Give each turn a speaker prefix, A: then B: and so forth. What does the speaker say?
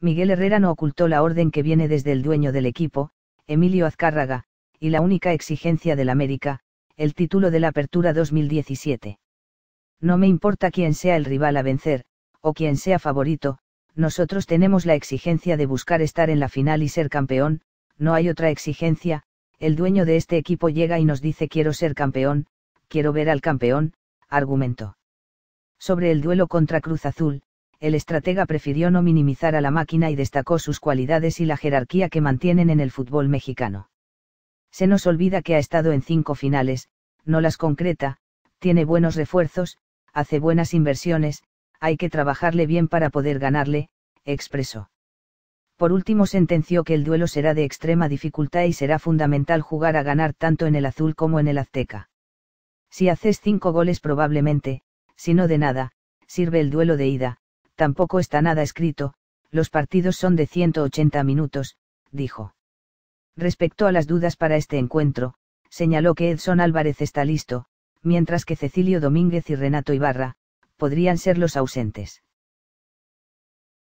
A: Miguel Herrera no ocultó la orden que viene desde el dueño del equipo, Emilio Azcárraga, y la única exigencia del América, el título de la Apertura 2017. No me importa quién sea el rival a vencer, o quién sea favorito, nosotros tenemos la exigencia de buscar estar en la final y ser campeón, no hay otra exigencia, el dueño de este equipo llega y nos dice quiero ser campeón, quiero ver al campeón, argumento. Sobre el duelo contra Cruz Azul, el estratega prefirió no minimizar a la máquina y destacó sus cualidades y la jerarquía que mantienen en el fútbol mexicano. Se nos olvida que ha estado en cinco finales, no las concreta, tiene buenos refuerzos, hace buenas inversiones, hay que trabajarle bien para poder ganarle, expresó. Por último sentenció que el duelo será de extrema dificultad y será fundamental jugar a ganar tanto en el azul como en el azteca. Si haces cinco goles probablemente, si no de nada, sirve el duelo de ida, Tampoco está nada escrito, los partidos son de 180 minutos, dijo. Respecto a las dudas para este encuentro, señaló que Edson Álvarez está listo, mientras que Cecilio Domínguez y Renato Ibarra, podrían ser los ausentes.